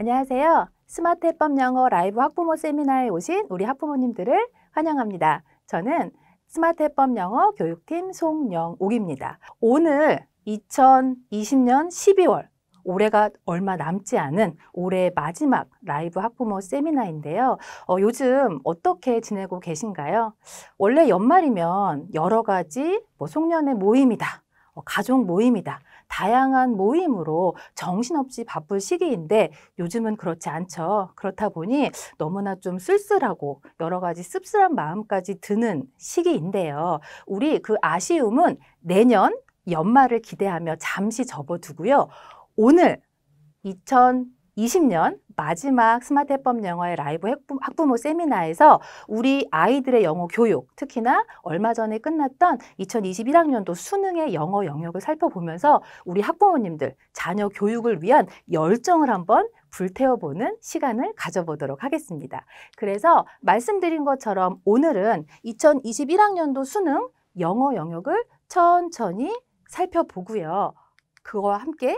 안녕하세요. 스마트 해법 영어 라이브 학부모 세미나에 오신 우리 학부모님들을 환영합니다. 저는 스마트 해법 영어 교육팀 송영옥입니다. 오늘 2020년 12월 올해가 얼마 남지 않은 올해 마지막 라이브 학부모 세미나인데요. 어, 요즘 어떻게 지내고 계신가요? 원래 연말이면 여러 가지 뭐 송년회 모임이다. 어, 가족 모임이다. 다양한 모임으로 정신없이 바쁠 시기인데 요즘은 그렇지 않죠. 그렇다 보니 너무나 좀 쓸쓸하고 여러 가지 씁쓸한 마음까지 드는 시기인데요. 우리 그 아쉬움은 내년 연말을 기대하며 잠시 접어두고요. 오늘 2 0 2020년 마지막 스마트 해법 영어의 라이브 학부모 세미나에서 우리 아이들의 영어 교육, 특히나 얼마 전에 끝났던 2021학년도 수능의 영어 영역을 살펴보면서 우리 학부모님들 자녀 교육을 위한 열정을 한번 불태워보는 시간을 가져보도록 하겠습니다. 그래서 말씀드린 것처럼 오늘은 2021학년도 수능 영어 영역을 천천히 살펴보고요. 그와 함께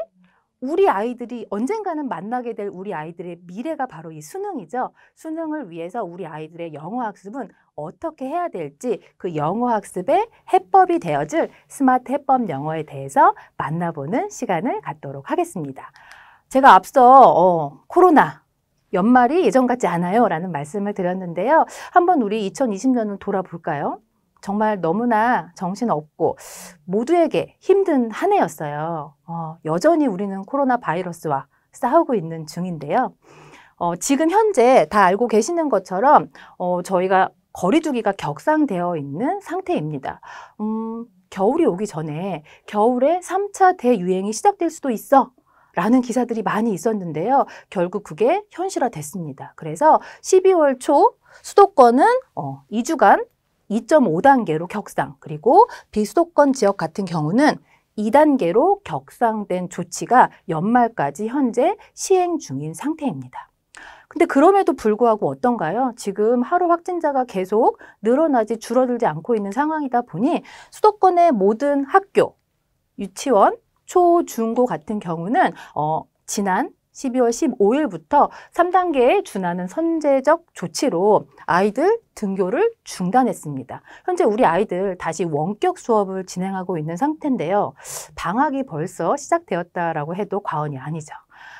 우리 아이들이 언젠가는 만나게 될 우리 아이들의 미래가 바로 이 수능이죠. 수능을 위해서 우리 아이들의 영어 학습은 어떻게 해야 될지 그 영어 학습의 해법이 되어줄 스마트 해법 영어에 대해서 만나보는 시간을 갖도록 하겠습니다. 제가 앞서 어, 코로나 연말이 예전 같지 않아요 라는 말씀을 드렸는데요. 한번 우리 2020년을 돌아볼까요? 정말 너무나 정신없고 모두에게 힘든 한 해였어요. 어, 여전히 우리는 코로나 바이러스와 싸우고 있는 중인데요. 어, 지금 현재 다 알고 계시는 것처럼 어, 저희가 거리두기가 격상되어 있는 상태입니다. 음, 겨울이 오기 전에 겨울에 3차 대유행이 시작될 수도 있어 라는 기사들이 많이 있었는데요. 결국 그게 현실화 됐습니다. 그래서 12월 초 수도권은 어, 2주간 2.5단계로 격상, 그리고 비수도권 지역 같은 경우는 2단계로 격상된 조치가 연말까지 현재 시행 중인 상태입니다. 근데 그럼에도 불구하고 어떤가요? 지금 하루 확진자가 계속 늘어나지 줄어들지 않고 있는 상황이다 보니 수도권의 모든 학교, 유치원, 초, 중, 고 같은 경우는 어, 지난 12월 15일부터 3단계에 준하는 선제적 조치로 아이들 등교를 중단했습니다. 현재 우리 아이들 다시 원격 수업을 진행하고 있는 상태인데요. 방학이 벌써 시작되었다라고 해도 과언이 아니죠.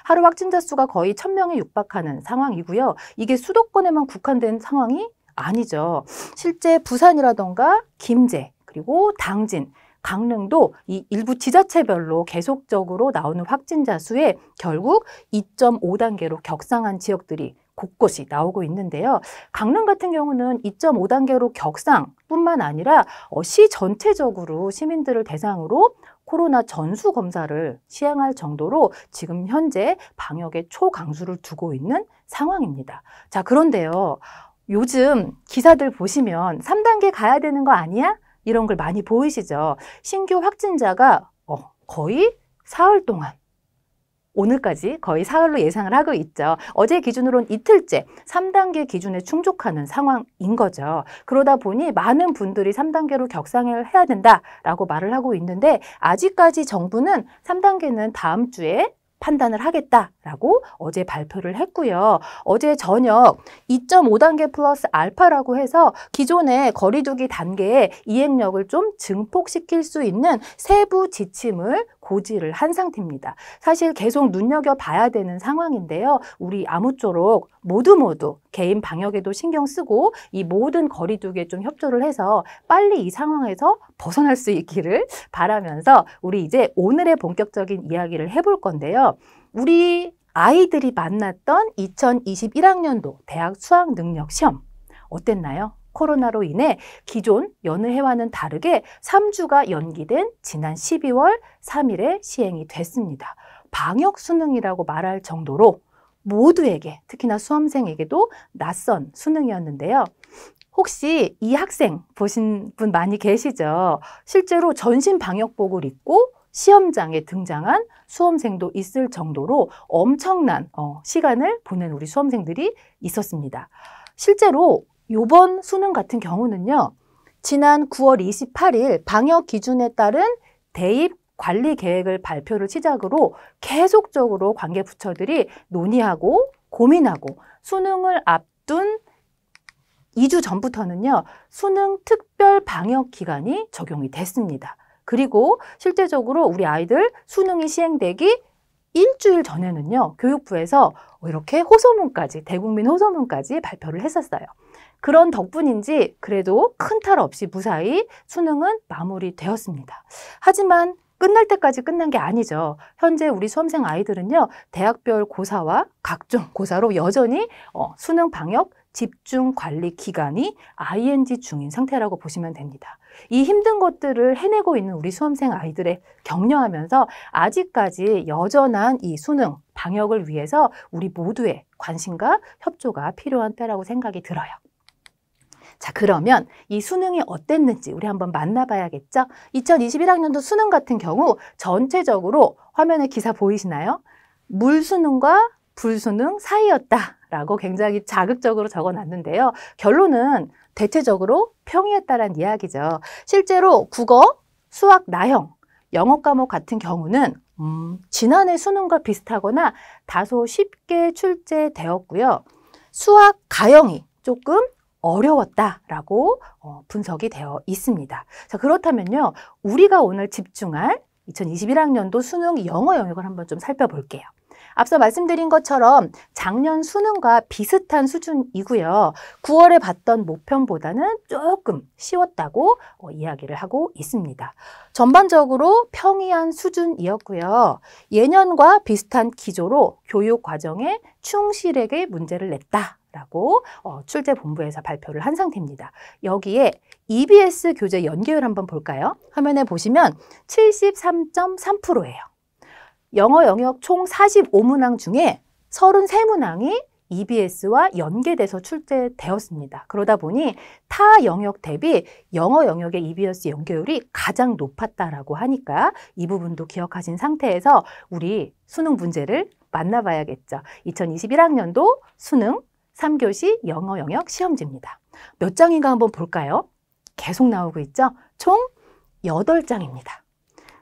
하루 확진자 수가 거의 1 0 0 0명에 육박하는 상황이고요. 이게 수도권에만 국한된 상황이 아니죠. 실제 부산이라던가 김제, 그리고 당진, 강릉도 이 일부 지자체별로 계속적으로 나오는 확진자 수에 결국 2.5단계로 격상한 지역들이 곳곳이 나오고 있는데요. 강릉 같은 경우는 2.5단계로 격상뿐만 아니라 어, 시 전체적으로 시민들을 대상으로 코로나 전수 검사를 시행할 정도로 지금 현재 방역에 초강수를 두고 있는 상황입니다. 자, 그런데요. 요즘 기사들 보시면 3단계 가야 되는 거 아니야? 이런 걸 많이 보이시죠. 신규 확진자가 어, 거의 사흘 동안 오늘까지 거의 사흘로 예상을 하고 있죠. 어제 기준으로는 이틀째 3단계 기준에 충족하는 상황인 거죠. 그러다 보니 많은 분들이 3단계로 격상을 해야 된다라고 말을 하고 있는데 아직까지 정부는 3단계는 다음 주에 판단을 하겠다라고 어제 발표를 했고요. 어제 저녁 2.5단계 플러스 알파라고 해서 기존의 거리두기 단계의 이행력을 좀 증폭시킬 수 있는 세부 지침을 고지를 한 상태입니다. 사실 계속 눈여겨봐야 되는 상황인데요. 우리 아무쪼록 모두 모두 개인 방역에도 신경 쓰고 이 모든 거리두기에 좀 협조를 해서 빨리 이 상황에서 벗어날 수 있기를 바라면서 우리 이제 오늘의 본격적인 이야기를 해볼 건데요. 우리 아이들이 만났던 2021학년도 대학 수학 능력 시험 어땠나요? 코로나로 인해 기존 여느 해와는 다르게 3주가 연기된 지난 12월 3일에 시행이 됐습니다. 방역 수능이라고 말할 정도로 모두에게 특히나 수험생에게도 낯선 수능이었는데요. 혹시 이 학생 보신 분 많이 계시죠? 실제로 전신 방역복을 입고 시험장에 등장한 수험생도 있을 정도로 엄청난 어, 시간을 보낸 우리 수험생들이 있었습니다. 실제로 요번 수능 같은 경우는요. 지난 9월 28일 방역 기준에 따른 대입 관리 계획을 발표를 시작으로 계속적으로 관계 부처들이 논의하고 고민하고 수능을 앞둔 2주 전부터는요. 수능 특별 방역 기간이 적용이 됐습니다. 그리고 실제적으로 우리 아이들 수능이 시행되기 일주일 전에는요. 교육부에서 이렇게 호소문까지 대국민 호소문까지 발표를 했었어요. 그런 덕분인지 그래도 큰 탈 없이 무사히 수능은 마무리되었습니다. 하지만 끝날 때까지 끝난 게 아니죠. 현재 우리 수험생 아이들은요, 대학별 고사와 각종 고사로 여전히 어, 수능 방역 집중 관리 기간이 ing 중인 상태라고 보시면 됩니다. 이 힘든 것들을 해내고 있는 우리 수험생 아이들의 격려하면서 아직까지 여전한 이 수능 방역을 위해서 우리 모두의 관심과 협조가 필요한 때라고 생각이 들어요. 자, 그러면 이 수능이 어땠는지 우리 한번 만나봐야겠죠? 2021학년도 수능 같은 경우 전체적으로 화면에 기사 보이시나요? 물수능과 불수능 사이였다. 라고 굉장히 자극적으로 적어놨는데요. 결론은 대체적으로 평이했다는 이야기죠. 실제로 국어, 수학, 나형, 영어 과목 같은 경우는 음, 지난해 수능과 비슷하거나 다소 쉽게 출제되었고요. 수학, 가형이 조금 어려웠다라고 어, 분석이 되어 있습니다. 자, 그렇다면요. 우리가 오늘 집중할 2021학년도 수능 영어 영역을 한번 좀 살펴볼게요. 앞서 말씀드린 것처럼 작년 수능과 비슷한 수준이고요. 9월에 봤던 모편보다는 조금 쉬웠다고 어, 이야기를 하고 있습니다. 전반적으로 평이한 수준이었고요. 예년과 비슷한 기조로 교육 과정에 충실하게 문제를 냈다. 라고 어, 출제본부에서 발표를 한 상태입니다. 여기에 EBS 교재 연계율 한번 볼까요? 화면에 보시면 73.3%예요. 영어 영역 총 45문항 중에 33문항이 EBS와 연계돼서 출제되었습니다. 그러다 보니 타 영역 대비 영어 영역의 EBS 연계율이 가장 높았다라고 하니까 이 부분도 기억하신 상태에서 우리 수능 문제를 만나봐야겠죠. 2021학년도 수능 3교시 영어 영역 시험지입니다. 몇 장인가 한번 볼까요? 계속 나오고 있죠? 총 8장입니다.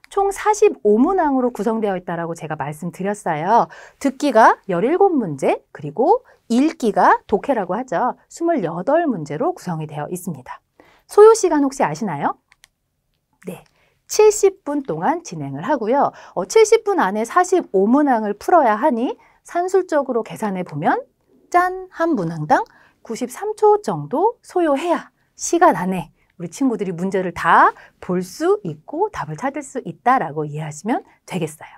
총 45문항으로 구성되어 있다고 제가 말씀드렸어요. 듣기가 17문제, 그리고 읽기가 독해라고 하죠. 28문제로 구성이 되어 있습니다. 소요 시간 혹시 아시나요? 네. 70분 동안 진행을 하고요. 어, 70분 안에 45문항을 풀어야 하니 산술적으로 계산해 보면 짠한 문항당 93초 정도 소요해야 시간 안에 우리 친구들이 문제를 다 볼 수 있고 답을 찾을 수 있다라고 이해하시면 되겠어요.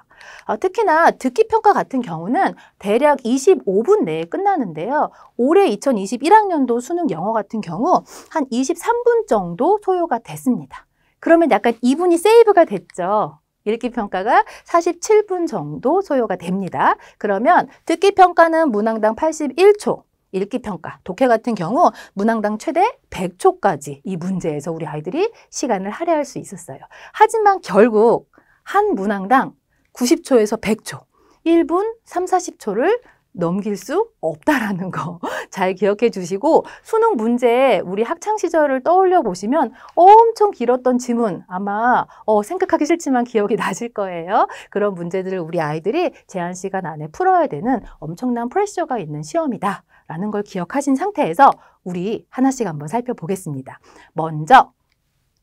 어, 특히나 듣기 평가 같은 경우는 대략 25분 내에 끝나는데요. 올해 2021학년도 수능 영어 같은 경우 한 23분 정도 소요가 됐습니다. 그러면 약간 2분이 세이브가 됐죠. 읽기 평가가 47분 정도 소요가 됩니다. 그러면 듣기 평가는 문항당 81초, 읽기 평가, 독해 같은 경우 문항당 최대 100초까지 이 문제에서 우리 아이들이 시간을 할애할 수 있었어요. 하지만 결국 한 문항당 90초에서 100초, 1분 3, 40초를 넘길 수 없다라는 거 잘 기억해 주시고 수능 문제 에 우리 학창 시절을 떠올려 보시면 엄청 길었던 지문 아마 어, 생각하기 싫지만 기억이 나실 거예요. 그런 문제들을 우리 아이들이 제한 시간 안에 풀어야 되는 엄청난 프레셔가 있는 시험이다라는 걸 기억하신 상태에서 우리 하나씩 한번 살펴보겠습니다. 먼저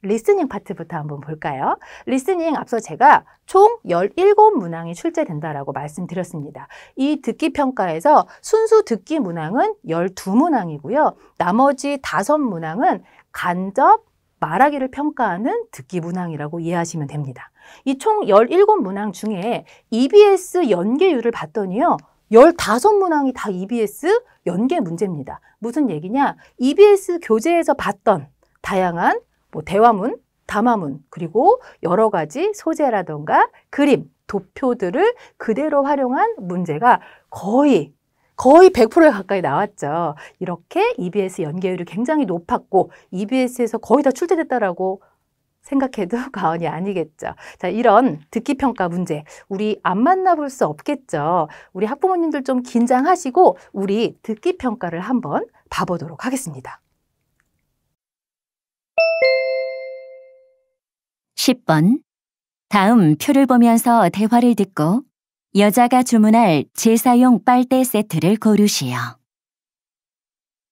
리스닝 파트부터 한번 볼까요? 리스닝 앞서 제가 총 17문항이 출제된다라고 말씀드렸습니다. 이 듣기 평가에서 순수 듣기 문항은 12문항이고요. 나머지 5문항은 간접 말하기를 평가하는 듣기 문항이라고 이해하시면 됩니다. 이 총 17문항 중에 EBS 연계율을 봤더니요. 15문항이 다 EBS 연계 문제입니다. 무슨 얘기냐? EBS 교재에서 봤던 다양한 뭐 대화문, 담화문, 그리고 여러 가지 소재라던가 그림, 도표들을 그대로 활용한 문제가 거의 거의 100%에 가까이 나왔죠. 이렇게 EBS 연계율이 굉장히 높았고 EBS에서 거의 다 출제됐다라고 생각해도 과언이 아니겠죠. 자, 이런 듣기 평가 문제 우리 안 만나볼 수 없겠죠. 우리 학부모님들 좀 긴장하시고 우리 듣기 평가를 한번 봐보도록 하겠습니다. 10번. 다음 표를 보면서 대화를 듣고 여자가 주문할 제사용 빨대 세트를 고르시오.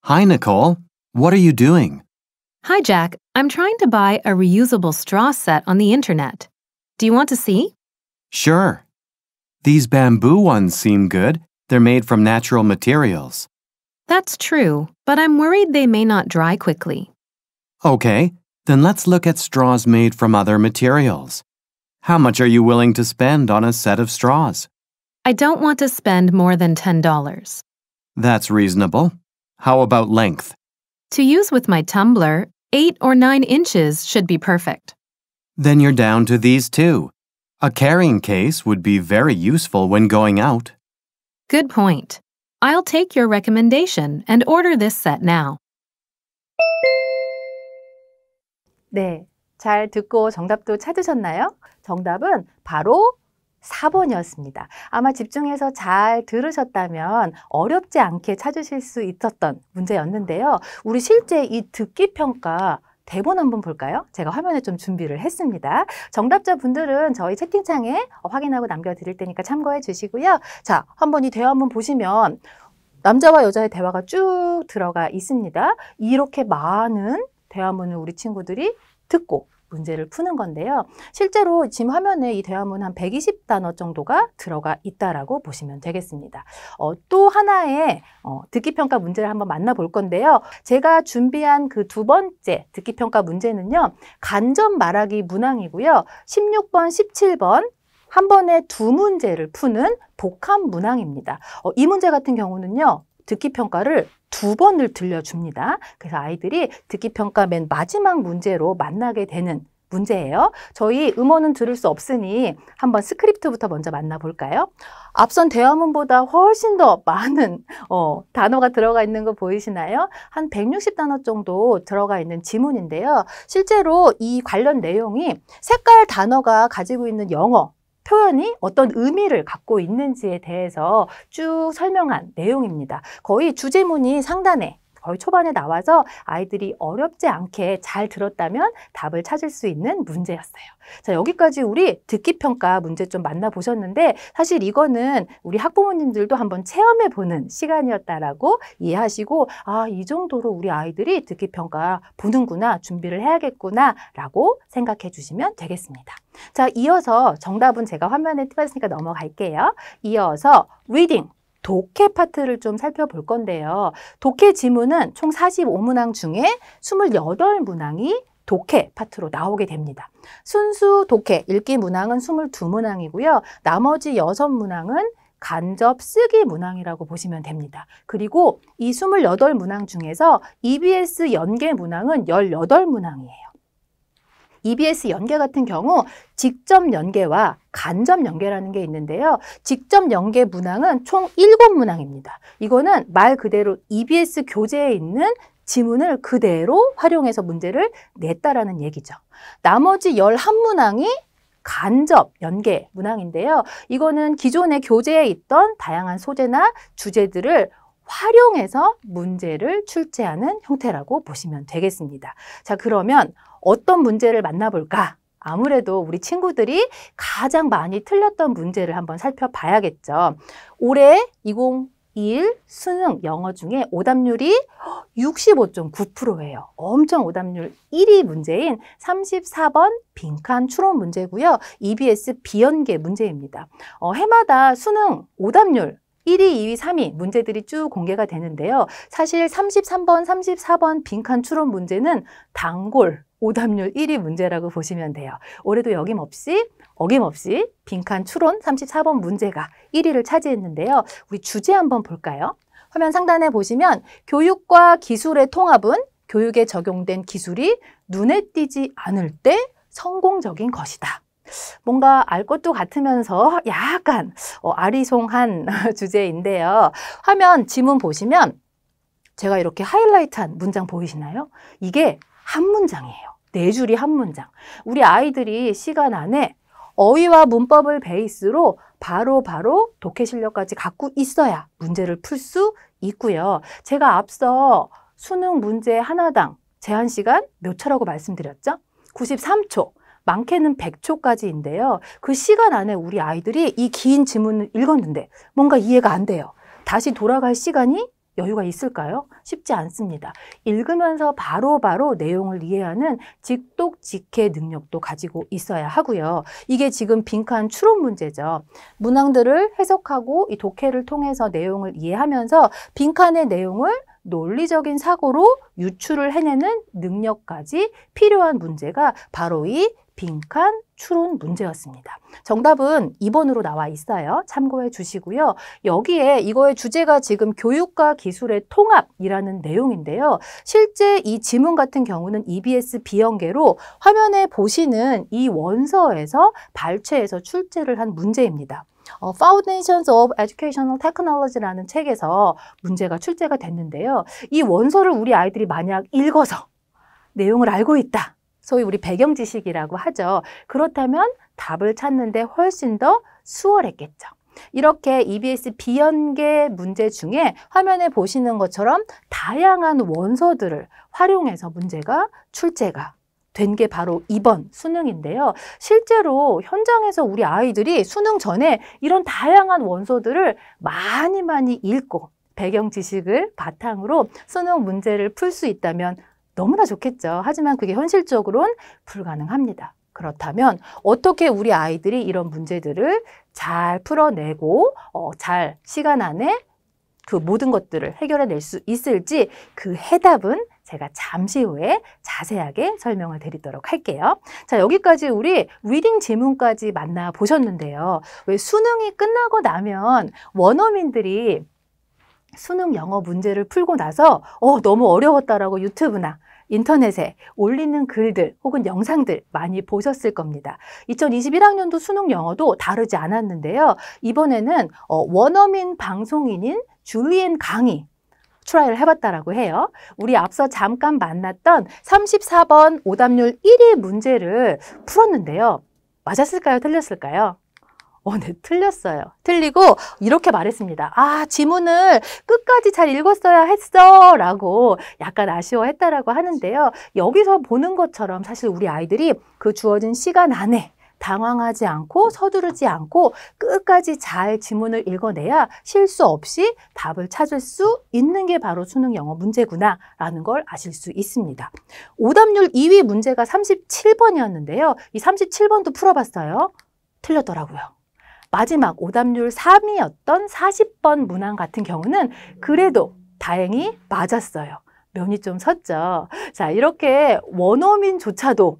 Hi, Nicole. What are you doing? Hi, Jack. I'm trying to buy a reusable straw set on the internet. Do you want to see? Sure. These bamboo ones seem good. They're made from natural materials. That's true, but I'm worried they may not dry quickly. Okay. Then let's look at straws made from other materials. How much are you willing to spend on a set of straws? I don't want to spend more than $10. That's reasonable. How about length? To use with my tumbler, 8 or 9 inches should be perfect. Then you're down to these two. A carrying case would be very useful when going out. Good point. I'll take your recommendation and order this set now. 네. 잘 듣고 정답도 찾으셨나요? 정답은 바로 4번이었습니다. 아마 집중해서 잘 들으셨다면 어렵지 않게 찾으실 수 있었던 문제였는데요. 우리 실제 이 듣기 평가 대본 한번 볼까요? 제가 화면에 좀 준비를 했습니다. 정답자 분들은 저희 채팅창에 확인하고 남겨드릴 테니까 참고해 주시고요. 자, 한번 이 대화 한번 보시면 남자와 여자의 대화가 쭉 들어가 있습니다. 이렇게 많은 대화문을 우리 친구들이 듣고 문제를 푸는 건데요. 실제로 지금 화면에 이 대화문 한 120단어 정도가 들어가 있다라고 보시면 되겠습니다. 어, 또 하나의 어, 듣기평가 문제를 한번 만나볼 건데요. 제가 준비한 그 두 번째 듣기평가 문제는요. 간접 말하기 문항이고요. 16번, 17번 한 번에 두 문제를 푸는 복합 문항입니다. 어, 이 문제 같은 경우는요. 듣기평가를 두 번을 들려줍니다. 그래서 아이들이 듣기 평가 맨 마지막 문제로 만나게 되는 문제예요. 저희 음원은 들을 수 없으니 한번 스크립트부터 먼저 만나볼까요? 앞선 대화문보다 훨씬 더 많은 어, 단어가 들어가 있는 거 보이시나요? 한 160단어 정도 들어가 있는 지문인데요. 실제로 이 관련 내용이 색깔 단어가 가지고 있는 영어, 표현이 어떤 의미를 갖고 있는지에 대해서 쭉 설명한 내용입니다. 거의 주제문이 상단에 거의 초반에 나와서 아이들이 어렵지 않게 잘 들었다면 답을 찾을 수 있는 문제였어요. 자, 여기까지 우리 듣기 평가 문제 좀 만나보셨는데 사실 이거는 우리 학부모님들도 한번 체험해 보는 시간이었다라고 이해하시고 아, 이 정도로 우리 아이들이 듣기 평가 보는구나, 준비를 해야겠구나라고 생각해 주시면 되겠습니다. 자, 이어서 정답은 제가 화면에 띄웠으니까 넘어갈게요. 이어서 r 딩 독해 파트를 좀 살펴볼 건데요. 독해 지문은 총 45문항 중에 28문항이 독해 파트로 나오게 됩니다. 순수 독해 읽기 문항은 22문항이고요. 나머지 6문항은 간접 쓰기 문항이라고 보시면 됩니다. 그리고 이 28문항 중에서 EBS 연계 문항은 18문항이에요. EBS 연계 같은 경우 직접 연계와 간접 연계라는 게 있는데요. 직접 연계 문항은 총 일곱 문항입니다. 이거는 말 그대로 EBS 교재에 있는 지문을 그대로 활용해서 문제를 냈다라는 얘기죠. 나머지 열한 문항이 간접 연계 문항인데요. 이거는 기존의 교재에 있던 다양한 소재나 주제들을 활용해서 문제를 출제하는 형태라고 보시면 되겠습니다. 자, 그러면 어떤 문제를 만나볼까? 아무래도 우리 친구들이 가장 많이 틀렸던 문제를 한번 살펴봐야겠죠. 올해 2021 수능 영어 중에 오답률이 65.9%예요. 엄청 오답률 1위 문제인 34번 빈칸 추론 문제고요. EBS 비연계 문제입니다. 어, 해마다 수능 오답률 1위, 2위, 3위 문제들이 쭉 공개가 되는데요. 사실 33번, 34번 빈칸 추론 문제는 단골, 오답률 1위 문제라고 보시면 돼요. 올해도 여김없이 어김없이 빈칸 추론 34번 문제가 1위를 차지했는데요. 우리 주제 한번 볼까요? 화면 상단에 보시면 교육과 기술의 통합은 교육에 적용된 기술이 눈에 띄지 않을 때 성공적인 것이다. 뭔가 알 것도 같으면서 약간 어, 아리송한 주제인데요. 화면 지문 보시면 제가 이렇게 하이라이트한 문장 보이시나요? 이게 한 문장이에요. 네 줄이 한 문장. 우리 아이들이 시간 안에 어휘와 문법을 베이스로 바로바로 바로 독해 실력까지 갖고 있어야 문제를 풀 수 있고요. 제가 앞서 수능 문제 하나당 제한 시간 몇 초라고 말씀드렸죠? 93초. 많게는 100초까지인데요. 그 시간 안에 우리 아이들이 이 긴 지문을 읽었는데 뭔가 이해가 안 돼요. 다시 돌아갈 시간이 여유가 있을까요? 쉽지 않습니다. 읽으면서 바로바로 바로 내용을 이해하는 직독 직해 능력도 가지고 있어야 하고요. 이게 지금 빈칸 추론 문제죠. 문항들을 해석하고 이 독해를 통해서 내용을 이해하면서 빈칸의 내용을 논리적인 사고로 유출을 해내는 능력까지 필요한 문제가 바로 이 빈칸, 추론 문제였습니다. 정답은 2번으로 나와 있어요. 참고해 주시고요. 여기에 이거의 주제가 지금 교육과 기술의 통합이라는 내용인데요. 실제 이 지문 같은 경우는 EBS 비형계로 화면에 보시는 이 원서에서 발췌해서 출제를 한 문제입니다. 어, Foundations of Educational Technology라는 책에서 문제가 출제가 됐는데요. 이 원서를 우리 아이들이 만약 읽어서 내용을 알고 있다. 소위 우리 배경 지식이라고 하죠. 그렇다면 답을 찾는데 훨씬 더 수월했겠죠. 이렇게 EBS 비연계 문제 중에 화면에 보시는 것처럼 다양한 원서들을 활용해서 문제가 출제가 된 게 바로 이번 수능인데요. 실제로 현장에서 우리 아이들이 수능 전에 이런 다양한 원서들을 많이 많이 읽고 배경 지식을 바탕으로 수능 문제를 풀 수 있다면 너무나 좋겠죠. 하지만 그게 현실적으론 불가능합니다. 그렇다면 어떻게 우리 아이들이 이런 문제들을 잘 풀어내고 어, 잘 시간 안에 그 모든 것들을 해결해낼 수 있을지 그 해답은 제가 잠시 후에 자세하게 설명을 드리도록 할게요. 자, 여기까지 우리 리딩 지문까지 만나보셨는데요. 왜 수능이 끝나고 나면 원어민들이 수능 영어 문제를 풀고 나서 어, 너무 어려웠다라고 유튜브나 인터넷에 올리는 글들 혹은 영상들 많이 보셨을 겁니다. 2021학년도 수능 영어도 다르지 않았는데요. 이번에는 어, 원어민 방송인인 줄리엔 강이 트라이를 해봤다라고 해요. 우리 앞서 잠깐 만났던 34번 오답률 1위 문제를 풀었는데요. 맞았을까요? 틀렸을까요? 어, 네, 틀렸어요. 틀리고 이렇게 말했습니다. 아, 지문을 끝까지 잘 읽었어야 했어 라고 약간 아쉬워했다라고 하는데요. 여기서 보는 것처럼 사실 우리 아이들이 그 주어진 시간 안에 당황하지 않고 서두르지 않고 끝까지 잘 지문을 읽어내야 실수 없이 답을 찾을 수 있는 게 바로 수능 영어 문제구나 라는 걸 아실 수 있습니다. 오답률 2위 문제가 37번이었는데요. 이 37번도 풀어봤어요. 틀렸더라고요. 마지막 오답률 3위였던 40번 문항 같은 경우는 그래도 다행히 맞았어요. 면이 좀 섰죠. 자, 이렇게 원어민조차도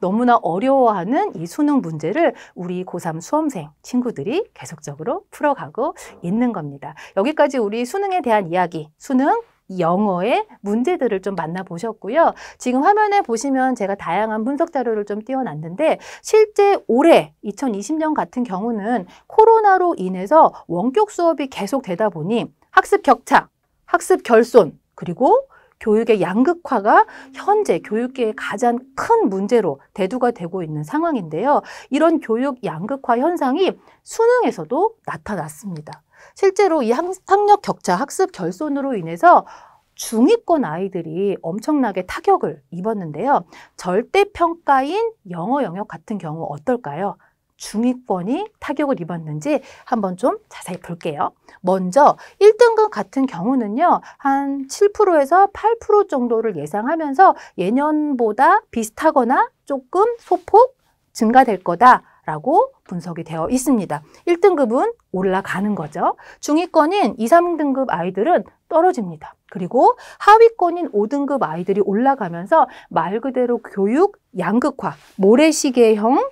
너무나 어려워하는 이 수능 문제를 우리 고3 수험생 친구들이 계속적으로 풀어가고 있는 겁니다. 여기까지 우리 수능에 대한 이야기, 수능 영어의 문제들을 좀 만나보셨고요. 지금 화면에 보시면 제가 다양한 분석 자료를 좀 띄워놨는데 실제 올해 2020년 같은 경우는 코로나로 인해서 원격 수업이 계속 되다 보니 학습 격차, 학습 결손, 그리고 교육의 양극화가 현재 교육계의 가장 큰 문제로 대두가 되고 있는 상황인데요. 이런 교육 양극화 현상이 수능에서도 나타났습니다. 실제로 이 학력 격차, 학습 결손으로 인해서 중위권 아이들이 엄청나게 타격을 입었는데요. 절대평가인 영어 영역 같은 경우 어떨까요? 중위권이 타격을 입었는지 한번 좀 자세히 볼게요. 먼저 1등급 같은 경우는요. 한 7%에서 8% 정도를 예상하면서 예년보다 비슷하거나 조금 소폭 증가될 거다라고 분석이 되어 있습니다. 1등급은 올라가는 거죠. 중위권인 2, 3등급 아이들은 떨어집니다. 그리고 하위권인 5등급 아이들이 올라가면서 말 그대로 교육 양극화, 모래시계형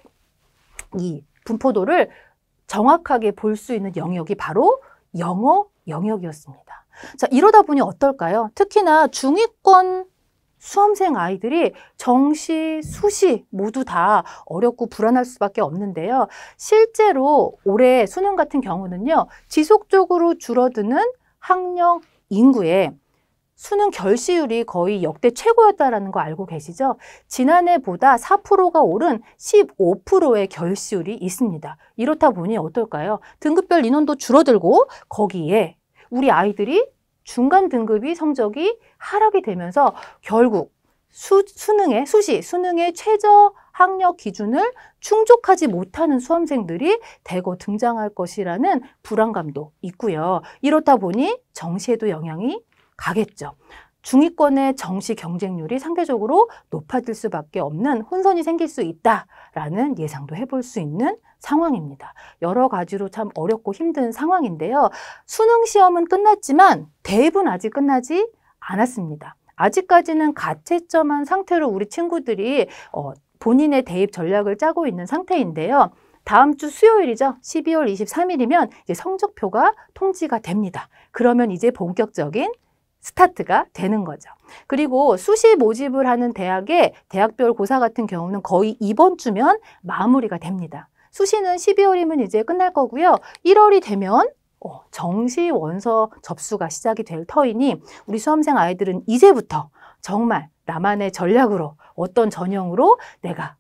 이 분포도를 정확하게 볼 수 있는 영역이 바로 영어 영역이었습니다. 자, 이러다 보니 어떨까요? 특히나 중위권 수험생 아이들이 정시, 수시 모두 다 어렵고 불안할 수밖에 없는데요. 실제로 올해 수능 같은 경우는요. 지속적으로 줄어드는 학령 인구에 수능 결시율이 거의 역대 최고였다라는 거 알고 계시죠? 지난해보다 4%가 오른 15%의 결시율이 있습니다. 이렇다 보니 어떨까요? 등급별 인원도 줄어들고 거기에 우리 아이들이 중간 등급이 성적이 하락이 되면서 결국 수, 수능의 수시, 수능의 최저 학력 기준을 충족하지 못하는 수험생들이 대거 등장할 것이라는 불안감도 있고요. 이렇다 보니 정시에도 영향이 가겠죠. 중위권의 정시 경쟁률이 상대적으로 높아질 수밖에 없는 혼선이 생길 수 있다라는 예상도 해볼 수 있는 상황입니다. 여러 가지로 참 어렵고 힘든 상황인데요. 수능 시험은 끝났지만 대입은 아직 끝나지 않았습니다. 아직까지는 가채점한 상태로 우리 친구들이 어, 본인의 대입 전략을 짜고 있는 상태인데요. 다음 주 수요일이죠. 12월 23일이면 이제 성적표가 통지가 됩니다. 그러면 이제 본격적인 스타트가 되는 거죠. 그리고 수시 모집을 하는 대학의 대학별 고사 같은 경우는 거의 이번 주면 마무리가 됩니다. 수시는 12월이면 이제 끝날 거고요. 1월이 되면 어, 정시 원서 접수가 시작이 될 터이니 우리 수험생 아이들은 이제부터 정말 나만의 전략으로 어떤 전형으로 내가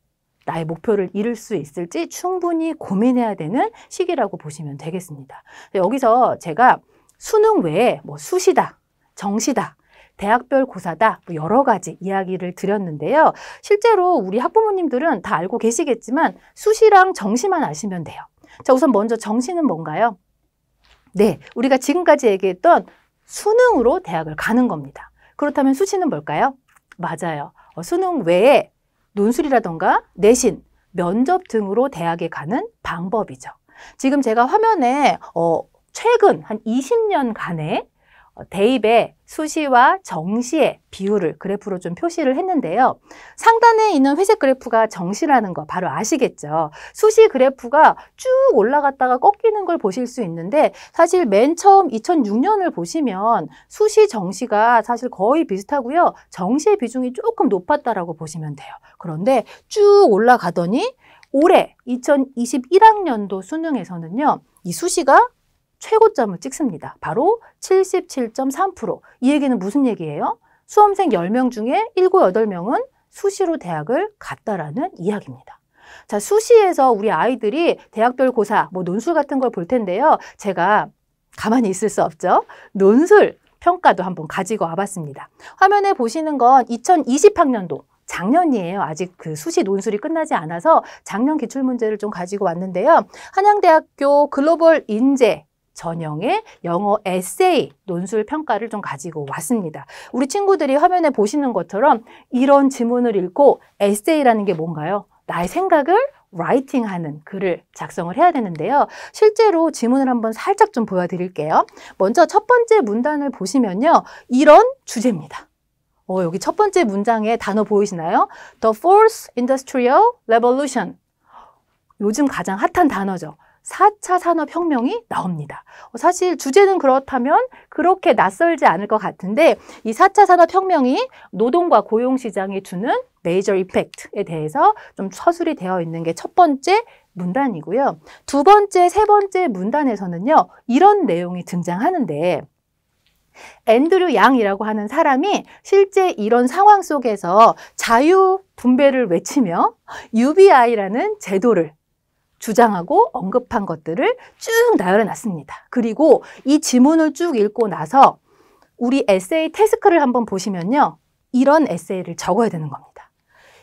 나의 목표를 이룰 수 있을지 충분히 고민해야 되는 시기라고 보시면 되겠습니다. 여기서 제가 수능 외에 뭐 수시다, 정시다, 대학별 고사다 뭐 여러 가지 이야기를 드렸는데요. 실제로 우리 학부모님들은 다 알고 계시겠지만 수시랑 정시만 아시면 돼요. 자 우선 먼저 정시는 뭔가요? 네, 우리가 지금까지 얘기했던 수능으로 대학을 가는 겁니다. 그렇다면 수시는 뭘까요? 맞아요. 어, 수능 외에 논술이라던가 내신, 면접 등으로 대학에 가는 방법이죠. 지금 제가 화면에 어, 최근 한 20년간의 어, 대입의 수시와 정시의 비율을 그래프로 좀 표시를 했는데요. 상단에 있는 회색 그래프가 정시라는 거 바로 아시겠죠. 수시 그래프가 쭉 올라갔다가 꺾이는 걸 보실 수 있는데 사실 맨 처음 2006년을 보시면 수시 정시가 사실 거의 비슷하고요. 정시의 비중이 조금 높았다라고 보시면 돼요. 그런데 쭉 올라가더니 올해 2021학년도 수능에서는요. 이 수시가 최고점을 찍습니다. 바로 77.3%. 이 얘기는 무슨 얘기예요? 수험생 10명 중에 7, 8명은 수시로 대학을 갔다라는 이야기입니다. 자, 수시에서 우리 아이들이 대학별 고사, 뭐 논술 같은 걸 볼 텐데요. 제가 가만히 있을 수 없죠. 논술 평가도 한번 가지고 와봤습니다. 화면에 보시는 건 2020학년도 작년이에요. 아직 그 수시 논술이 끝나지 않아서 작년 기출문제를 좀 가지고 왔는데요. 한양대학교 글로벌 인재 전형의 영어 에세이 논술 평가를 좀 가지고 왔습니다. 우리 친구들이 화면에 보시는 것처럼 이런 지문을 읽고 에세이라는 게 뭔가요? 나의 생각을 라이팅하는 글을 작성을 해야 되는데요. 실제로 지문을 한번 살짝 좀 보여드릴게요. 먼저 첫 번째 문단을 보시면요. 이런 주제입니다. 어, 여기 첫 번째 문장에 단어 보이시나요? The Fourth Industrial Revolution. 요즘 가장 핫한 단어죠. 4차 산업혁명이 나옵니다. 사실 주제는 그렇다면 그렇게 낯설지 않을 것 같은데 이 4차 산업혁명이 노동과 고용시장에 주는 메이저 이펙트에 대해서 좀 서술이 되어 있는 게 첫 번째 문단이고요. 두 번째, 세 번째 문단에서는요. 이런 내용이 등장하는데 앤드류 양이라고 하는 사람이 실제 이런 상황 속에서 자유 분배를 외치며 UBI라는 제도를 주장하고 언급한 것들을 쭉 나열해 놨습니다. 그리고 이 지문을 쭉 읽고 나서 우리 에세이 태스크를 한번 보시면요. 이런 에세이를 적어야 되는 겁니다.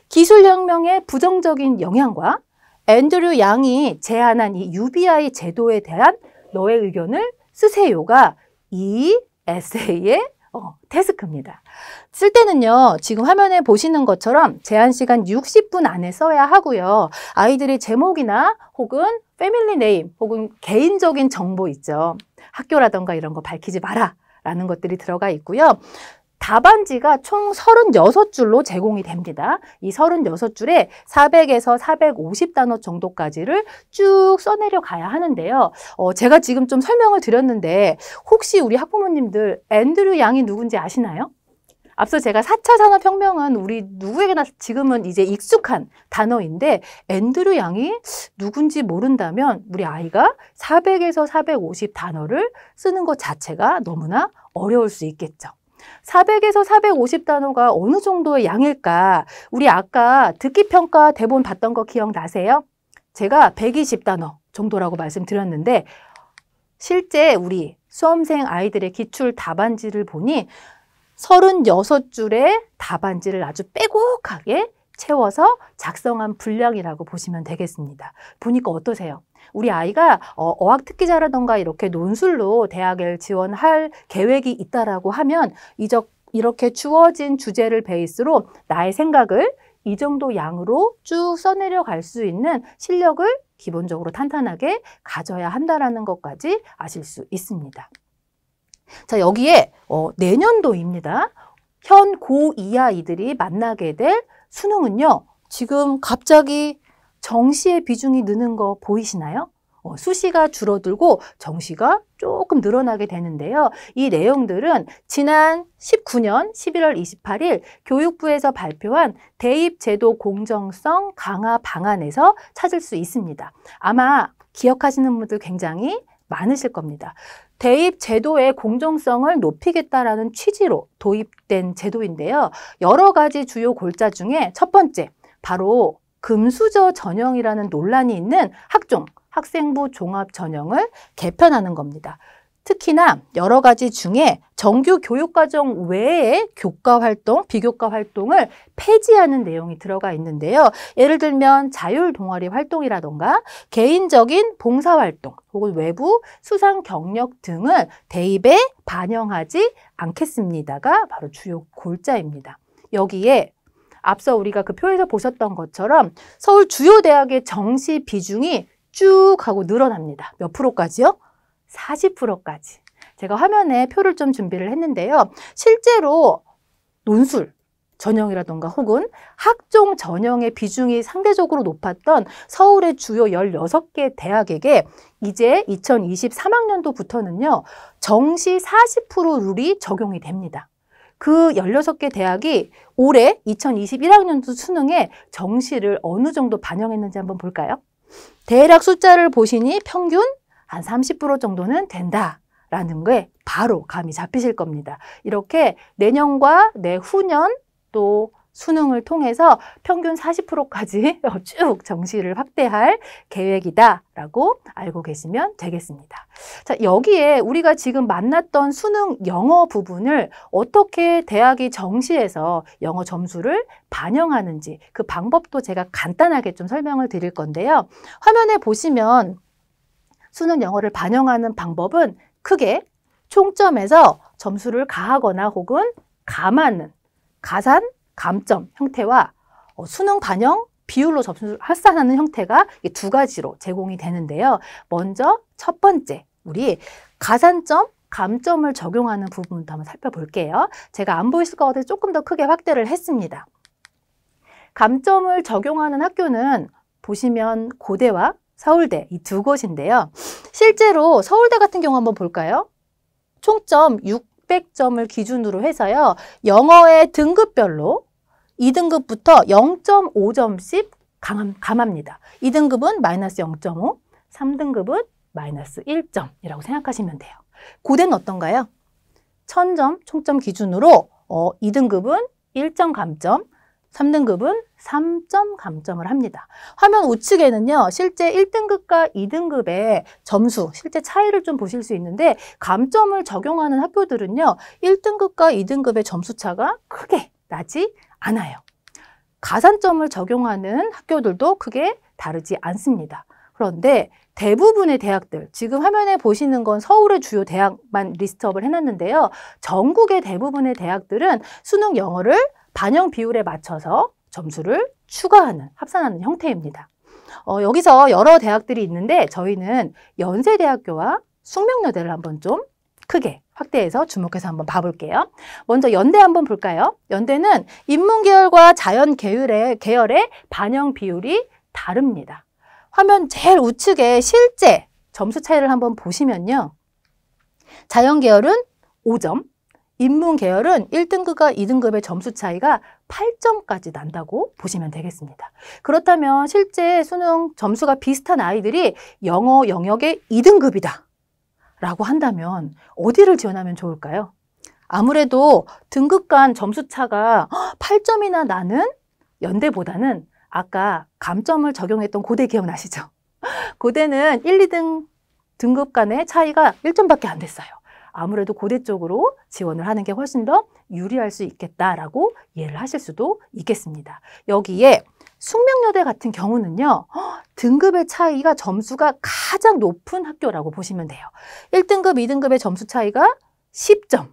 기술혁명의 부정적인 영향과 앤드류 양이 제안한 이 UBI 제도에 대한 너의 의견을 쓰세요가 이 에세이의 어, 태스크입니다. 쓸 때는요, 지금 화면에 보시는 것처럼 제한 시간 60분 안에 써야 하고요. 아이들의 제목이나 혹은 패밀리 네임 혹은 개인적인 정보 있죠. 학교라던가 이런 거 밝히지 마라. 라는 것들이 들어가 있고요. 답안지가 총 36줄로 제공이 됩니다. 이 36줄에 400에서 450단어 정도까지를 쭉 써내려 가야 하는데요. 어, 제가 지금 좀 설명을 드렸는데 혹시 우리 학부모님들 앤드류 양이 누군지 아시나요? 앞서 제가 4차 산업혁명은 우리 누구에게나 지금은 이제 익숙한 단어인데 앤드류 양이 누군지 모른다면 우리 아이가 400에서 450 단어를 쓰는 것 자체가 너무나 어려울 수 있겠죠. 400에서 450단어가 어느 정도의 양일까? 우리 아까 듣기 평가 대본 봤던 거 기억나세요? 제가 120단어 정도라고 말씀드렸는데 실제 우리 수험생 아이들의 기출 답안지를 보니 36줄의 답안지를 아주 빼곡하게 채워서 작성한 분량이라고 보시면 되겠습니다. 보니까 어떠세요? 우리 아이가 어, 어학 특기자라던가 이렇게 논술로 대학을 지원할 계획이 있다라고 하면 이적 이렇게 주어진 주제를 베이스로 나의 생각을 이 정도 양으로 쭉 써내려 갈수 있는 실력을 기본적으로 탄탄하게 가져야 한다라는 것까지 아실 수 있습니다. 자, 여기에 어, 내년도입니다. 현 고 이하 이들이 만나게 될 수능은요. 지금 갑자기 정시의 비중이 느는 거 보이시나요? 어, 수시가 줄어들고 정시가 조금 늘어나게 되는데요. 이 내용들은 지난 19년 11월 28일 교육부에서 발표한 대입제도 공정성 강화 방안에서 찾을 수 있습니다. 아마 기억하시는 분들 굉장히 많으실 겁니다. 대입 제도의 공정성을 높이겠다라는 취지로 도입된 제도인데요. 여러 가지 주요 골자 중에 첫 번째, 바로 금수저 전형이라는 논란이 있는 학종, 학생부 종합 전형을 개편하는 겁니다. 특히나 여러 가지 중에 정규 교육과정 외에 교과 활동, 비교과 활동을 폐지하는 내용이 들어가 있는데요. 예를 들면 자율 동아리 활동이라던가 개인적인 봉사활동 혹은 외부 수상 경력 등을 대입에 반영하지 않겠습니다가 바로 주요 골자입니다. 여기에 앞서 우리가 그 표에서 보셨던 것처럼 서울 주요 대학의 정시 비중이 쭉 하고 늘어납니다. 몇 프로까지요? 40%까지. 제가 화면에 표를 좀 준비를 했는데요. 실제로 논술, 전형이라던가 혹은 학종 전형의 비중이 상대적으로 높았던 서울의 주요 16개 대학에게 이제 2023학년도부터는요. 정시 40% 룰이 적용이 됩니다. 그 16개 대학이 올해 2021학년도 수능에 정시를 어느 정도 반영했는지 한번 볼까요? 대략 숫자를 보시니 평균 한 30% 정도는 된다. 라는 게 바로 감이 잡히실 겁니다. 이렇게 내년과 내후년 또 수능을 통해서 평균 40%까지 쭉 정시를 확대할 계획이다라고 알고 계시면 되겠습니다. 자, 여기에 우리가 지금 만났던 수능 영어 부분을 어떻게 대학이 정시에서 영어 점수를 반영하는지 그 방법도 제가 간단하게 좀 설명을 드릴 건데요. 화면에 보시면 수능 영어를 반영하는 방법은 크게 총점에서 점수를 가하거나 혹은 감하는 가산 감점 형태와 어, 수능 반영 비율로 점수를 합산하는 형태가 두 가지로 제공이 되는데요. 먼저 첫 번째, 우리 가산점 감점을 적용하는 부분도 한번 살펴볼게요. 제가 안 보이실 것 같아서 조금 더 크게 확대를 했습니다. 감점을 적용하는 학교는 보시면 고대와 서울대 이 두 곳인데요. 실제로 서울대 같은 경우 한번 볼까요? 총점 600점을 기준으로 해서요. 영어의 등급별로 2등급부터 0.5점씩 감합, 감합니다. 2등급은 마이너스 0.5, 3등급은 마이너스 1점이라고 생각하시면 돼요. 고대는 어떤가요? 1000점 총점 기준으로 어, 2등급은 1점 감점, 3등급은 3점 감점을 합니다. 화면 우측에는요. 실제 1등급과 2등급의 점수, 실제 차이를 좀 보실 수 있는데 감점을 적용하는 학교들은요. 1등급과 2등급의 점수 차가 크게 나지 않아요. 가산점을 적용하는 학교들도 크게 다르지 않습니다. 그런데 대부분의 대학들, 지금 화면에 보시는 건 서울의 주요 대학만 리스트업을 해놨는데요. 전국의 대부분의 대학들은 수능 영어를 반영 비율에 맞춰서 점수를 추가하는, 합산하는 형태입니다. 어, 여기서 여러 대학들이 있는데 저희는 연세대학교와 숙명여대를 한번 좀 크게 확대해서 주목해서 한번 봐볼게요. 먼저 연대 한번 볼까요? 연대는 인문 계열과 자연 계열의, 계열의 반영 비율이 다릅니다. 화면 제일 우측에 실제 점수 차이를 한번 보시면요. 자연 계열은 5점, 인문 계열은 1등급과 2등급의 점수 차이가 8점까지 난다고 보시면 되겠습니다. 그렇다면 실제 수능 점수가 비슷한 아이들이 영어 영역의 2등급이다. 라고 한다면 어디를 지원하면 좋을까요? 아무래도 등급 간 점수차가 8점이나 나는 연대보다는 아까 감점을 적용했던 고대 기억나시죠? 고대는 1, 2등 등급 간의 차이가 1점밖에 안 됐어요. 아무래도 고대 쪽으로 지원을 하는 게 훨씬 더 유리할 수 있겠다라고 이해를 하실 수도 있겠습니다. 여기에 숙명여대 같은 경우는요. 어, 등급의 차이가 점수가 가장 높은 학교라고 보시면 돼요. 1등급, 2등급의 점수 차이가 10점,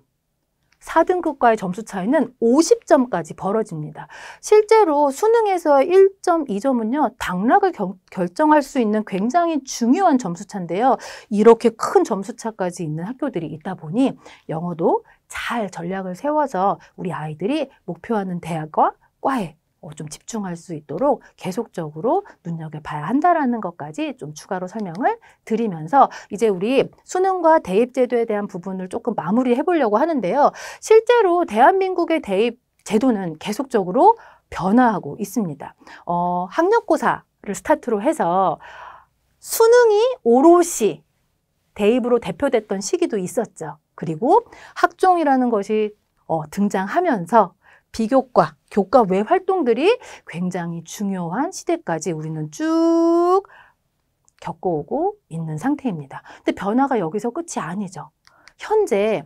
4등급과의 점수 차이는 50점까지 벌어집니다. 실제로 수능에서의 1점, 2점은요. 당락을 겨, 결정할 수 있는 굉장히 중요한 점수 차인데요. 이렇게 큰 점수 차까지 있는 학교들이 있다 보니 영어도 잘 전략을 세워서 우리 아이들이 목표하는 대학과 과에 어, 좀 집중할 수 있도록 계속적으로 눈여겨봐야 한다라는 것까지 좀 추가로 설명을 드리면서 이제 우리 수능과 대입제도에 대한 부분을 조금 마무리해 보려고 하는데요. 실제로 대한민국의 대입 제도는 계속적으로 변화하고 있습니다. 어, 학력고사를 스타트로 해서 수능이 오롯이 대입으로 대표됐던 시기도 있었죠. 그리고 학종이라는 것이 어, 등장하면서 비교과, 교과 외 활동들이 굉장히 중요한 시대까지 우리는 쭉 겪어오고 있는 상태입니다. 근데 변화가 여기서 끝이 아니죠. 현재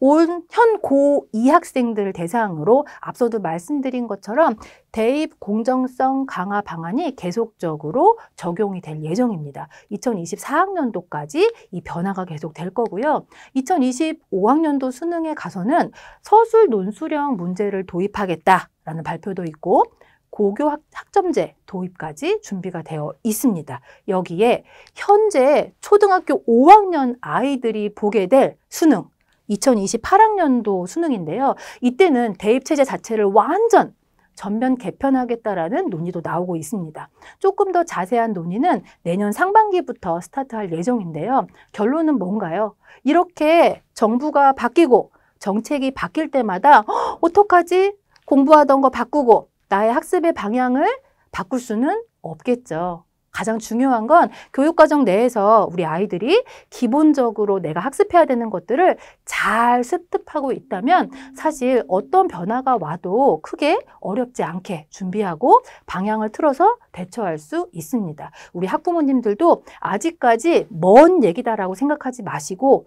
온현고이 학생들 대상으로 앞서도 말씀드린 것처럼 대입 공정성 강화 방안이 계속적으로 적용이 될 예정입니다. 2024학년도까지 이 변화가 계속 될 거고요. 2025학년도 수능에 가서는 서술 논술형 문제를 도입하겠다라는 발표도 있고 고교 학, 점제 도입까지 준비가 되어 있습니다. 여기에 현재 초등학교 5학년 아이들이 보게 될 수능 2028학년도 수능인데요. 이때는 대입체제 자체를 완전 전면 개편하겠다라는 논의도 나오고 있습니다. 조금 더 자세한 논의는 내년 상반기부터 스타트할 예정인데요. 결론은 뭔가요? 이렇게 정부가 바뀌고 정책이 바뀔 때마다 어떡하지? 공부하던 거 바꾸고 나의 학습의 방향을 바꿀 수는 없겠죠. 가장 중요한 건 교육과정 내에서 우리 아이들이 기본적으로 내가 학습해야 되는 것들을 잘 습득하고 있다면 사실 어떤 변화가 와도 크게 어렵지 않게 준비하고 방향을 틀어서 대처할 수 있습니다. 우리 학부모님들도 아직까지 먼 얘기다라고 생각하지 마시고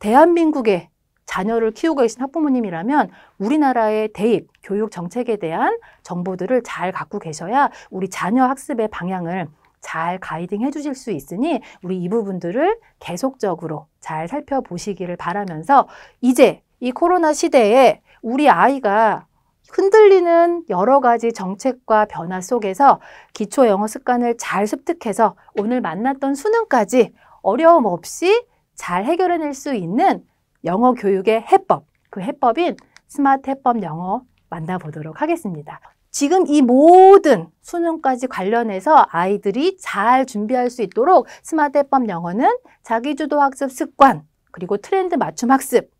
대한민국의 자녀를 키우고 계신 학부모님이라면 우리나라의 대입, 교육 정책에 대한 정보들을 잘 갖고 계셔야 우리 자녀 학습의 방향을 잘 가이딩 해주실 수 있으니 우리 이 부분들을 계속적으로 잘 살펴보시기를 바라면서 이제 이 코로나 시대에 우리 아이가 흔들리는 여러 가지 정책과 변화 속에서 기초 영어 습관을 잘 습득해서 오늘 만났던 수능까지 어려움 없이 잘 해결해낼 수 있는 영어 교육의 해법, 그 해법인 스마트 해법 영어 만나보도록 하겠습니다. 지금 이 모든 수능까지 관련해서 아이들이 잘 준비할 수 있도록 스마트 해법 영어는 자기주도 학습 습관 그리고 트렌드 맞춤 학습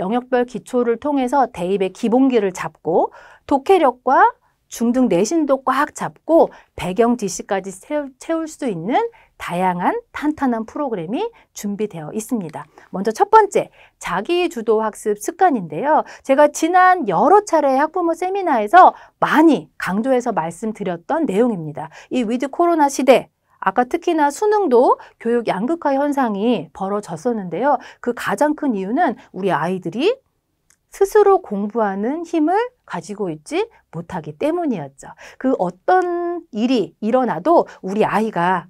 영역별 기초를 통해서 대입의 기본기를 잡고 독해력과 중등 내신도 꽉 잡고 배경 지식까지 채울 수 있는 다양한 탄탄한 프로그램이 준비되어 있습니다. 먼저 첫 번째, 자기주도 학습 습관인데요. 제가 지난 여러 차례 학부모 세미나에서 많이 강조해서 말씀드렸던 내용입니다. 이 위드 코로나 시대, 아까 특히나 수능도 교육 양극화 현상이 벌어졌었는데요. 그 가장 큰 이유는 우리 아이들이 스스로 공부하는 힘을 가지고 있지 못하기 때문이었죠. 그 어떤 일이 일어나도 우리 아이가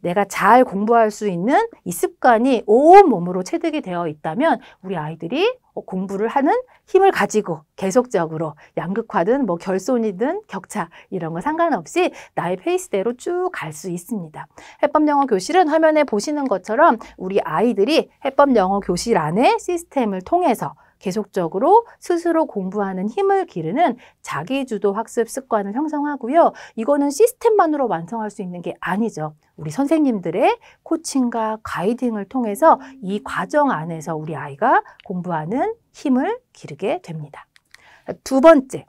내가 잘 공부할 수 있는 이 습관이 온몸으로 체득이 되어 있다면 우리 아이들이 어, 공부를 하는 힘을 가지고 계속적으로 양극화든 뭐 결손이든 격차 이런 거 상관없이 나의 페이스대로 쭉 갈 수 있습니다. 해법영어 교실은 화면에 보시는 것처럼 우리 아이들이 해법영어 교실 안에 시스템을 통해서 계속적으로 스스로 공부하는 힘을 기르는 자기주도 학습 습관을 형성하고요. 이거는 시스템만으로 완성할 수 있는 게 아니죠. 우리 선생님들의 코칭과 가이딩을 통해서 이 과정 안에서 우리 아이가 공부하는 힘을 기르게 됩니다. 두 번째,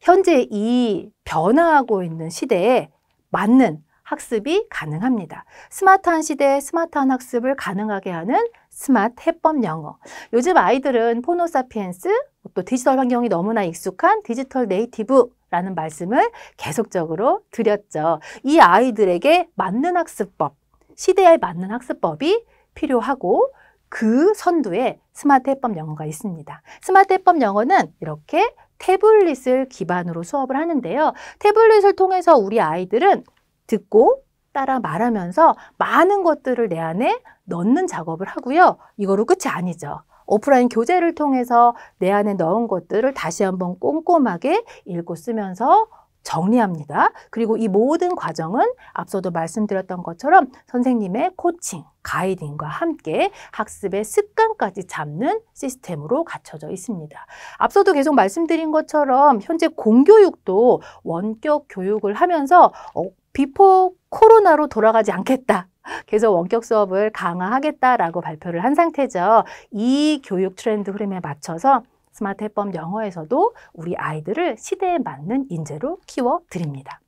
현재 이 변화하고 있는 시대에 맞는 학습이 가능합니다. 스마트한 시대에 스마트한 학습을 가능하게 하는 스마트 해법 영어. 요즘 아이들은 포노사피엔스, 또 디지털 환경이 너무나 익숙한 디지털 네이티브 라는 말씀을 계속적으로 드렸죠. 이 아이들에게 맞는 학습법, 시대에 맞는 학습법이 필요하고 그 선두에 스마트 해법 영어가 있습니다. 스마트 해법 영어는 이렇게 태블릿을 기반으로 수업을 하는데요. 태블릿을 통해서 우리 아이들은 듣고 따라 말하면서 많은 것들을 내 안에 넣는 작업을 하고요. 이거로 끝이 아니죠. 오프라인 교재를 통해서 내 안에 넣은 것들을 다시 한번 꼼꼼하게 읽고 쓰면서 정리합니다. 그리고 이 모든 과정은 앞서도 말씀드렸던 것처럼 선생님의 코칭, 가이딩과 함께 학습의 습관까지 잡는 시스템으로 갖춰져 있습니다. 앞서도 계속 말씀드린 것처럼 현재 공교육도 원격 교육을 하면서 어, 비포 코로나로 돌아가지 않겠다. 그래서 원격 수업을 강화하겠다라고 발표를 한 상태죠. 이 교육 트렌드 흐름에 맞춰서 스마트 해법 영어에서도 우리 아이들을 시대에 맞는 인재로 키워드립니다.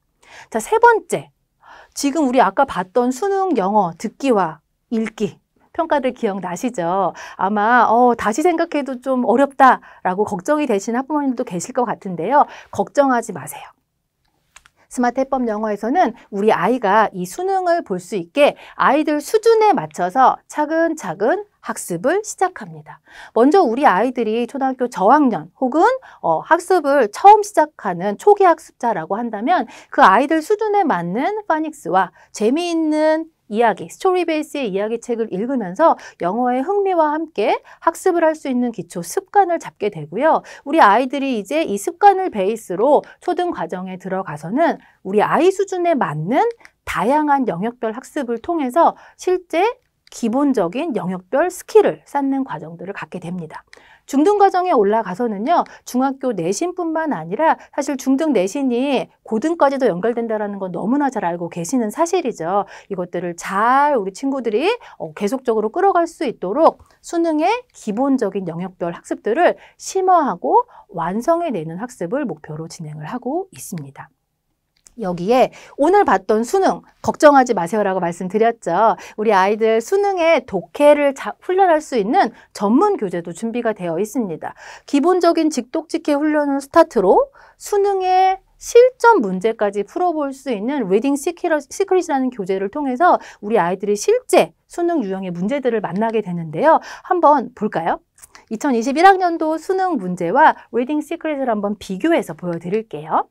자, 세 번째. 지금 우리 아까 봤던 수능 영어 듣기와 읽기 평가들 기억나시죠? 아마 어, 다시 생각해도 좀 어렵다라고 걱정이 되시는 학부모님도 계실 것 같은데요. 걱정하지 마세요. 스마트 해법 영어에서는 우리 아이가 이 수능을 볼 수 있게 아이들 수준에 맞춰서 차근차근 학습을 시작합니다. 먼저 우리 아이들이 초등학교 저학년 혹은 어, 학습을 처음 시작하는 초기 학습자라고 한다면 그 아이들 수준에 맞는 파닉스와 재미있는 이야기, 스토리 베이스의 이야기책을 읽으면서 영어의 흥미와 함께 학습을 할 수 있는 기초 습관을 잡게 되고요. 우리 아이들이 이제 이 습관을 베이스로 초등 과정에 들어가서는 우리 아이 수준에 맞는 다양한 영역별 학습을 통해서 실제 기본적인 영역별 스킬을 쌓는 과정들을 갖게 됩니다. 중등 과정에 올라가서는요. 중학교 내신뿐만 아니라 사실 중등 내신이 고등까지도 연결된다는건 너무나 잘 알고 계시는 사실이죠. 이것들을 잘 우리 친구들이 어, 계속적으로 끌어갈 수 있도록 수능의 기본적인 영역별 학습들을 심화하고 완성해내는 학습을 목표로 진행을 하고 있습니다. 여기에 오늘 봤던 수능 걱정하지 마세요라고 말씀드렸죠. 우리 아이들 수능에 독해를 자, 훈련할 수 있는 전문 교재도 준비가 되어 있습니다. 기본적인 직독직해 훈련은 스타트로 수능의 실전 문제까지 풀어볼 수 있는 리딩 시크릿이라는 교재를 통해서 우리 아이들이 실제 수능 유형의 문제들을 만나게 되는데요. 한번 볼까요? 2021학년도 수능 문제와 리딩 시크릿을 한번 비교해서 보여드릴게요.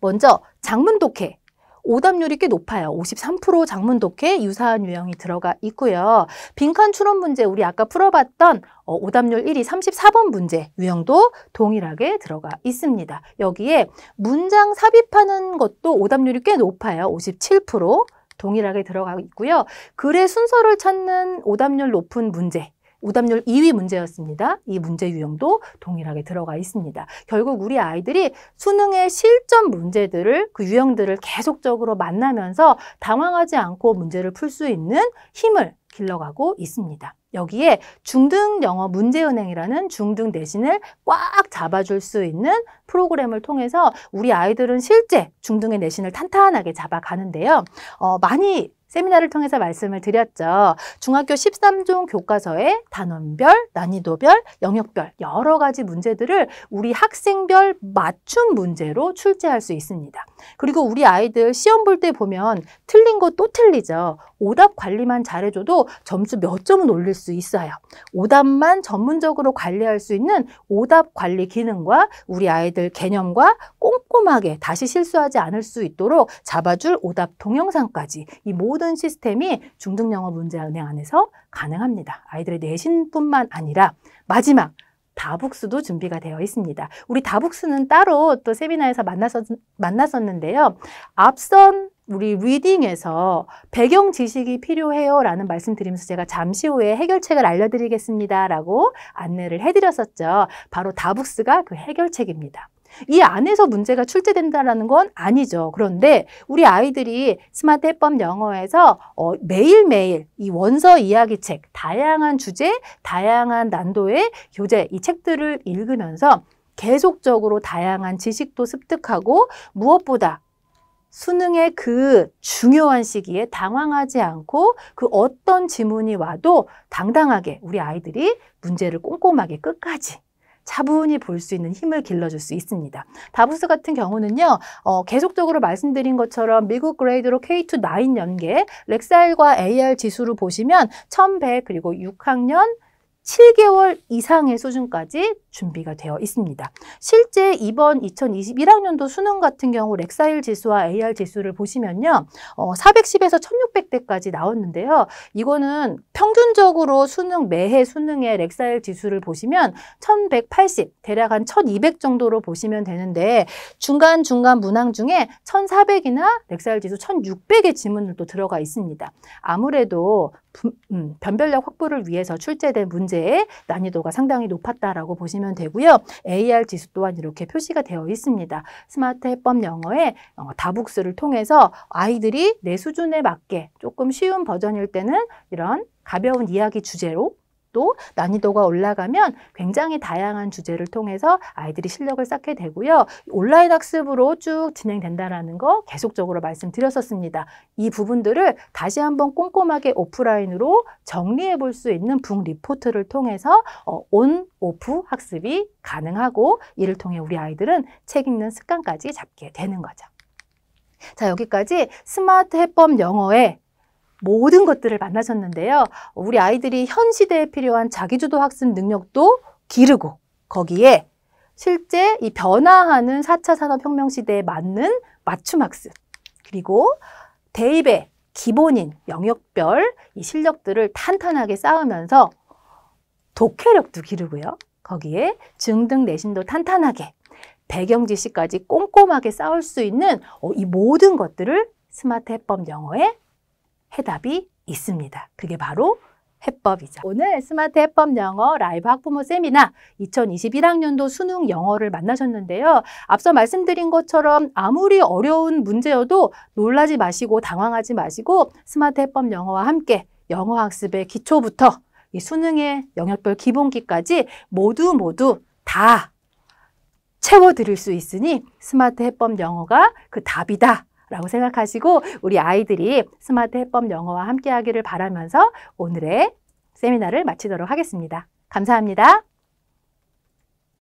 먼저 장문 독해. 오답률이 꽤 높아요. 53% 장문 독해 유사한 유형이 들어가 있고요. 빈칸 추론 문제 우리 아까 풀어봤던 어, 오답률 1위 34번 문제 유형도 동일하게 들어가 있습니다. 여기에 문장 삽입하는 것도 오답률이 꽤 높아요. 57% 동일하게 들어가 있고요. 글의 순서를 찾는 오답률 높은 문제 오답률 2위 문제였습니다. 이 문제 유형도 동일하게 들어가 있습니다. 결국 우리 아이들이 수능의 실전 문제들을 그 유형들을 계속적으로 만나면서 당황하지 않고 문제를 풀 수 있는 힘을 길러가고 있습니다. 여기에 중등 영어 문제은행이라는 중등 내신을 꽉 잡아줄 수 있는 프로그램을 통해서 우리 아이들은 실제 중등의 내신을 탄탄하게 잡아가는데요. 어, 많이 세미나를 통해서 말씀을 드렸죠. 중학교 13종 교과서에 단원별, 난이도별, 영역별 여러 가지 문제들을 우리 학생별 맞춤 문제로 출제할 수 있습니다. 그리고 우리 아이들 시험 볼 때 보면 틀린 거 또 틀리죠. 오답 관리만 잘해줘도 점수 몇 점은 올릴 수 있어요. 오답만 전문적으로 관리할 수 있는 오답 관리 기능과 우리 아이들 개념과 꼼꼼하게 다시 실수하지 않을 수 있도록 잡아줄 오답 동영상까지 이 모든 모든 시스템이 중등영어 문제은행 안에서 가능합니다. 아이들의 내신뿐만 아니라 마지막 다북스도 준비가 되어 있습니다. 우리 다북스는 따로 또 세미나에서 만났었, 만났었는데요. 앞선 우리 리딩에서 배경 지식이 필요해요 라는 말씀 드리면서 제가 잠시 후에 해결책을 알려드리겠습니다 라고 안내를 해드렸었죠. 바로 다북스가 그 해결책입니다. 이 안에서 문제가 출제된다는건 아니죠. 그런데 우리 아이들이 스마트 해법 영어에서 어, 매일매일 이 원서 이야기 책, 다양한 주제, 다양한 난도의 교재, 이 책들을 읽으면서 계속적으로 다양한 지식도 습득하고 무엇보다 수능의 그 중요한 시기에 당황하지 않고 그 어떤 지문이 와도 당당하게 우리 아이들이 문제를 꼼꼼하게 끝까지 차분히 볼 수 있는 힘을 길러줄 수 있습니다. 다부스 같은 경우는요. 어, 계속적으로 말씀드린 것처럼 미국 그레이드로 k 9 연계, 렉사과 AR 지수로 보시면 1100 그리고 6학년 7개월 이상의 수준까지 준비가 되어 있습니다. 실제 이번 2021학년도 수능 같은 경우 렉사일 지수와 AR 지수를 보시면요. 어, 410에서 1600대까지 나왔는데요. 이거는 평균적으로 수능 매해 수능의 렉사일 지수를 보시면 1180, 대략 한 1200 정도로 보시면 되는데 중간중간 문항 중에 1400이나 렉사일 지수 1600의 지문들도 들어가 있습니다. 아무래도 음, 변별력 확보를 위해서 출제된 문제의 난이도가 상당히 높았다라고 보시면 되고요. AR 지수 또한 이렇게 표시가 되어 있습니다. 스마트 해법 영어의 어, 다북스를 통해서 아이들이 내 수준에 맞게 조금 쉬운 버전일 때는 이런 가벼운 이야기 주제로 또 난이도가 올라가면 굉장히 다양한 주제를 통해서 아이들이 실력을 쌓게 되고요. 온라인 학습으로 쭉 진행된다라는 거 계속적으로 말씀드렸었습니다. 이 부분들을 다시 한번 꼼꼼하게 오프라인으로 정리해 볼 수 있는 북 리포트를 통해서 온, 어, 오프 학습이 가능하고 이를 통해 우리 아이들은 책 읽는 습관까지 잡게 되는 거죠. 자, 여기까지 스마트 해법 영어의 모든 것들을 만나셨는데요. 우리 아이들이 현 시대에 필요한 자기주도 학습 능력도 기르고 거기에 실제 이 변화하는 4차 산업혁명 시대에 맞는 맞춤 학습 그리고 대입의 기본인 영역별 이 실력들을 탄탄하게 쌓으면서 독해력도 기르고요. 거기에 증등 내신도 탄탄하게 배경 지식까지 꼼꼼하게 쌓을 수 있는 어, 이 모든 것들을 스마트 해법 영어에 해답이 있습니다. 그게 바로 해법이죠. 오늘 스마트 해법 영어 라이브 학부모 세미나 2021학년도 수능 영어를 만나셨는데요. 앞서 말씀드린 것처럼 아무리 어려운 문제여도 놀라지 마시고 당황하지 마시고 스마트 해법 영어와 함께 영어 학습의 기초부터 이 수능의 영역별 기본기까지 모두 모두 다 채워드릴 수 있으니 스마트 해법 영어가 그 답이다 라고 생각하시고 우리 아이들이 스마트 해법 영어와 함께 하기를 바라면서 오늘의 세미나를 마치도록 하겠습니다. 감사합니다.